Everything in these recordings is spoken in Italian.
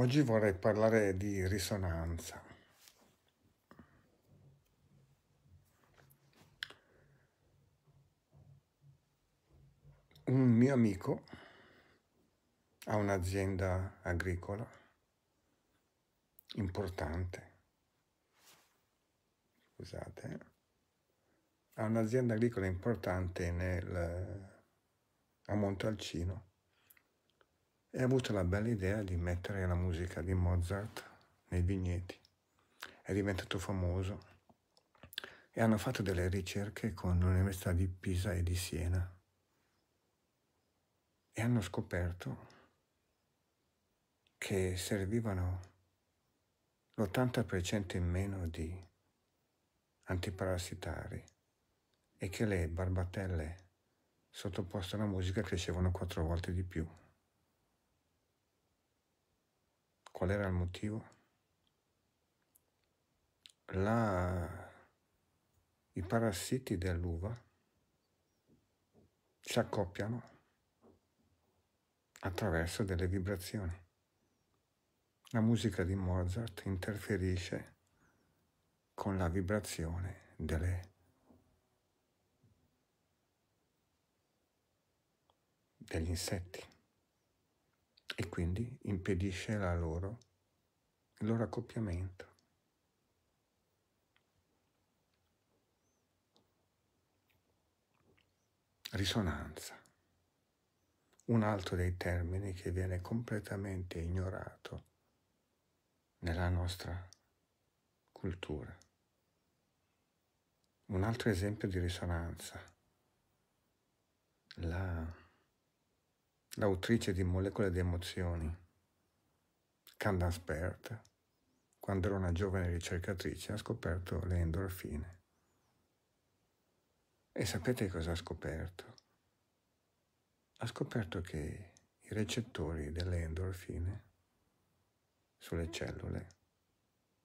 Oggi vorrei parlare di risonanza. Un mio amico ha un'azienda agricola importante. Scusate. Eh. Ha un'azienda agricola importante nel, a Montalcino e ha avuto la bella idea di mettere la musica di Mozart nei vigneti. È diventato famoso e hanno fatto delle ricerche con l'Università di Pisa e di Siena e hanno scoperto che servivano l'80% in meno di antiparassitari e che le barbatelle sottoposte alla musica crescevano quattro volte di più. Qual era il motivo? La... I parassiti dell'uva si accoppiano attraverso delle vibrazioni. La musica di Mozart interferisce con la vibrazione delle, degli insetti e quindi impedisce loro, il loro accoppiamento. Risonanza, un altro dei termini che viene completamente ignorato nella nostra cultura. Un altro esempio di risonanza, la l'autrice di Molecole di emozioni, Candace Bert, quando era una giovane ricercatrice, ha scoperto le endorfine. E sapete cosa ha scoperto? Ha scoperto che i recettori delle endorfine sulle cellule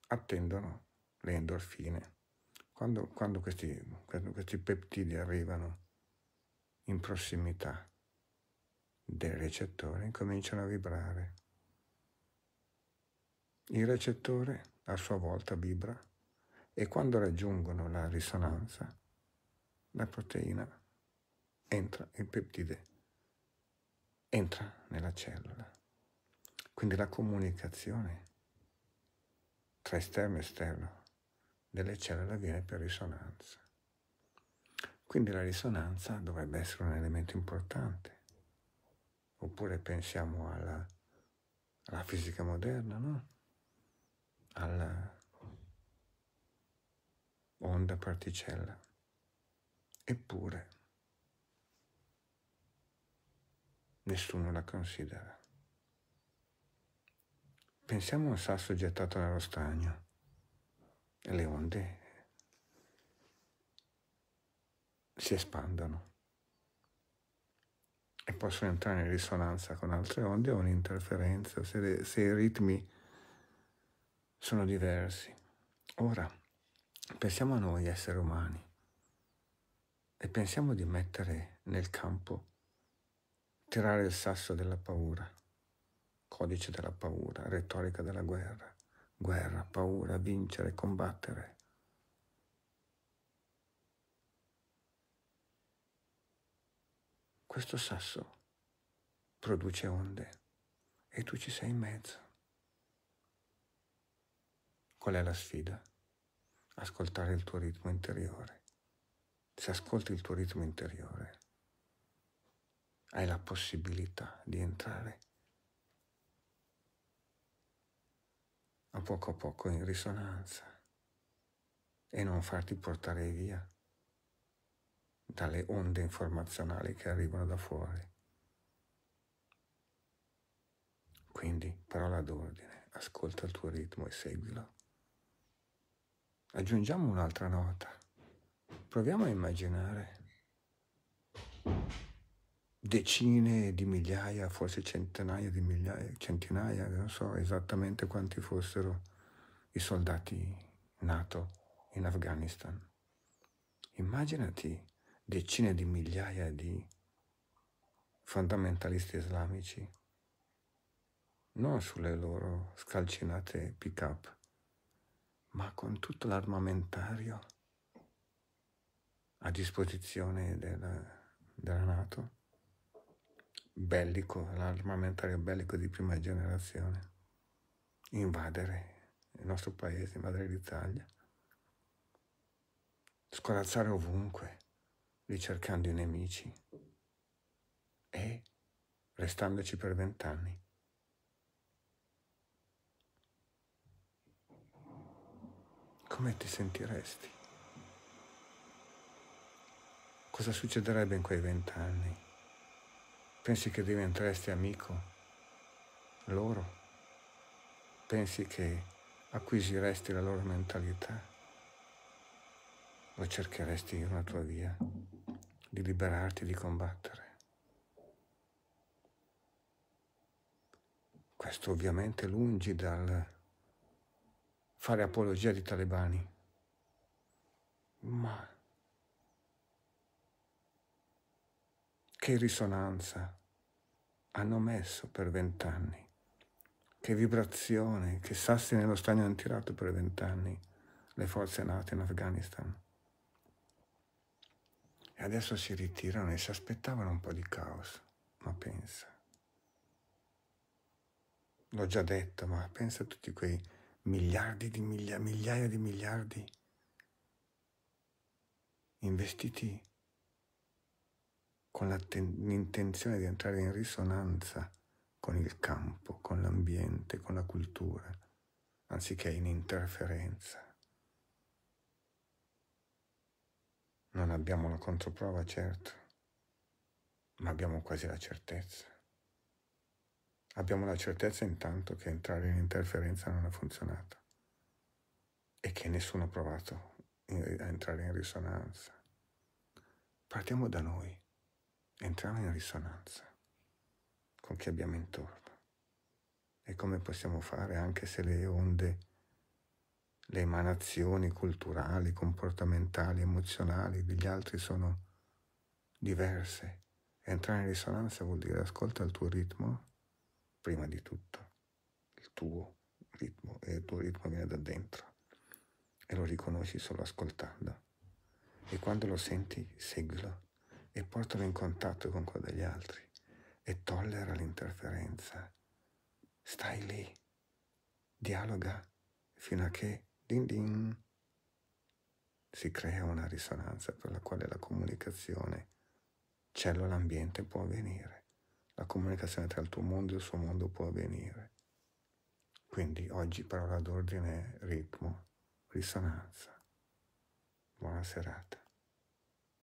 attendono le endorfine. Quando, quando, questi, quando questi peptidi arrivano in prossimità del recettore cominciano a vibrare. Il recettore a sua volta vibra e quando raggiungono la risonanza, la proteina entra, il peptide entra nella cellula. Quindi la comunicazione tra esterno e esterno delle cellule avviene per risonanza. Quindi la risonanza dovrebbe essere un elemento importante Oppure pensiamo alla, alla fisica moderna, no? Alla onda particella. Eppure nessuno la considera. Pensiamo a un sasso gettato nello stagno e le onde si espandono e possono entrare in risonanza con altre onde o un'interferenza se, le, se i ritmi sono diversi. Ora, pensiamo a noi esseri umani e pensiamo di mettere nel campo, tirare il sasso della paura, codice della paura, retorica della guerra, guerra, paura, vincere, combattere, questo sasso produce onde e tu ci sei in mezzo. Qual è la sfida? Ascoltare il tuo ritmo interiore. Se ascolti il tuo ritmo interiore, hai la possibilità di entrare a poco a poco in risonanza e non farti portare via dalle onde informazionali che arrivano da fuori. Quindi, parola d'ordine, ascolta il tuo ritmo e seguilo. Aggiungiamo un'altra nota. Proviamo a immaginare decine di migliaia, forse centinaia di migliaia, centinaia, non so esattamente quanti fossero i soldati NATO in Afghanistan. Immaginati decine di migliaia di fondamentalisti islamici, non sulle loro scalcinate pick-up, ma con tutto l'armamentario a disposizione della, della Nato, bellico, l'armamentario bellico di prima generazione, invadere il nostro paese, invadere l'Italia, scorazzare ovunque ricercando i nemici e restandoci per vent'anni. Come ti sentiresti? Cosa succederebbe in quei vent'anni? Pensi che diventeresti amico loro? Pensi che acquisiresti la loro mentalità? o cercheresti una tua via di liberarti di combattere? Questo ovviamente lungi dal fare apologia di talebani, ma che risonanza hanno messo per vent'anni, che vibrazione, che sassi nello stagno hanno tirato per vent'anni le forze nate in Afghanistan adesso si ritirano e si aspettavano un po' di caos. Ma pensa. L'ho già detto, ma pensa a tutti quei miliardi di miglia, migliaia di miliardi investiti con l'intenzione di entrare in risonanza con il campo, con l'ambiente, con la cultura, anziché in interferenza. Non abbiamo la controprova, certo, ma abbiamo quasi la certezza. Abbiamo la certezza intanto che entrare in interferenza non ha funzionato e che nessuno ha provato a entrare in risonanza. Partiamo da noi, entriamo in risonanza con chi abbiamo intorno e come possiamo fare anche se le onde le emanazioni culturali, comportamentali, emozionali degli altri sono diverse. Entrare in risonanza vuol dire ascolta il tuo ritmo prima di tutto, il tuo ritmo e il tuo ritmo viene da dentro e lo riconosci solo ascoltando. E quando lo senti, seguilo e portalo in contatto con quello degli altri e tollera l'interferenza. Stai lì, dialoga fino a che Din din. Si crea una risonanza per la quale la comunicazione cellula-ambiente può avvenire, la comunicazione tra il tuo mondo e il suo mondo può avvenire. Quindi oggi parola d'ordine è ritmo, risonanza. Buona serata.